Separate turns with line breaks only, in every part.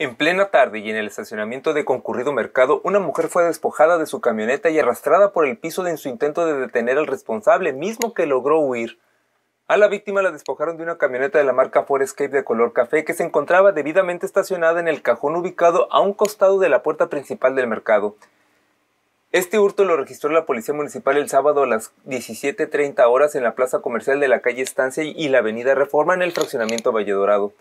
En plena tarde y en el estacionamiento de concurrido mercado, una mujer fue despojada de su camioneta y arrastrada por el piso en su intento de detener al responsable, mismo que logró huir. A la víctima la despojaron de una camioneta de la marca Forescape de color café que se encontraba debidamente estacionada en el cajón ubicado a un costado de la puerta principal del mercado. Este hurto lo registró la Policía Municipal el sábado a las 17.30 horas en la plaza comercial de la calle Estancia y la avenida Reforma en el fraccionamiento Valle Dorado.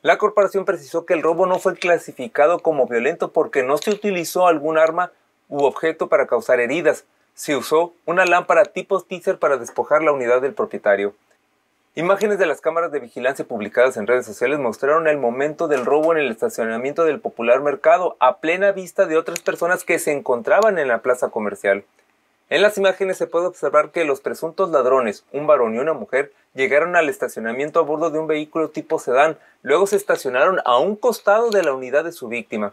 La corporación precisó que el robo no fue clasificado como violento porque no se utilizó algún arma u objeto para causar heridas. Se usó una lámpara tipo teaser para despojar la unidad del propietario. Imágenes de las cámaras de vigilancia publicadas en redes sociales mostraron el momento del robo en el estacionamiento del popular mercado a plena vista de otras personas que se encontraban en la plaza comercial. En las imágenes se puede observar que los presuntos ladrones, un varón y una mujer, llegaron al estacionamiento a bordo de un vehículo tipo sedán, luego se estacionaron a un costado de la unidad de su víctima.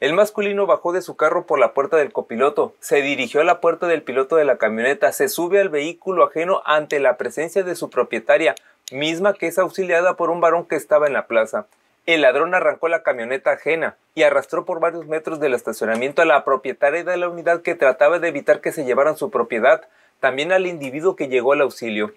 El masculino bajó de su carro por la puerta del copiloto, se dirigió a la puerta del piloto de la camioneta, se sube al vehículo ajeno ante la presencia de su propietaria, misma que es auxiliada por un varón que estaba en la plaza. El ladrón arrancó la camioneta ajena y arrastró por varios metros del estacionamiento a la propietaria de la unidad que trataba de evitar que se llevaran su propiedad, también al individuo que llegó al auxilio.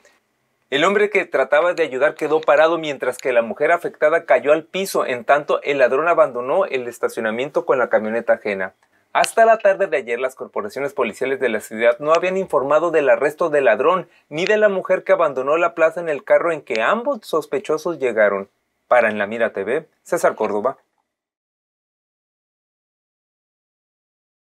El hombre que trataba de ayudar quedó parado mientras que la mujer afectada cayó al piso, en tanto el ladrón abandonó el estacionamiento con la camioneta ajena. Hasta la tarde de ayer las corporaciones policiales de la ciudad no habían informado del arresto del ladrón ni de la mujer que abandonó la plaza en el carro en que ambos sospechosos llegaron. Para En la Mira TV, César Córdoba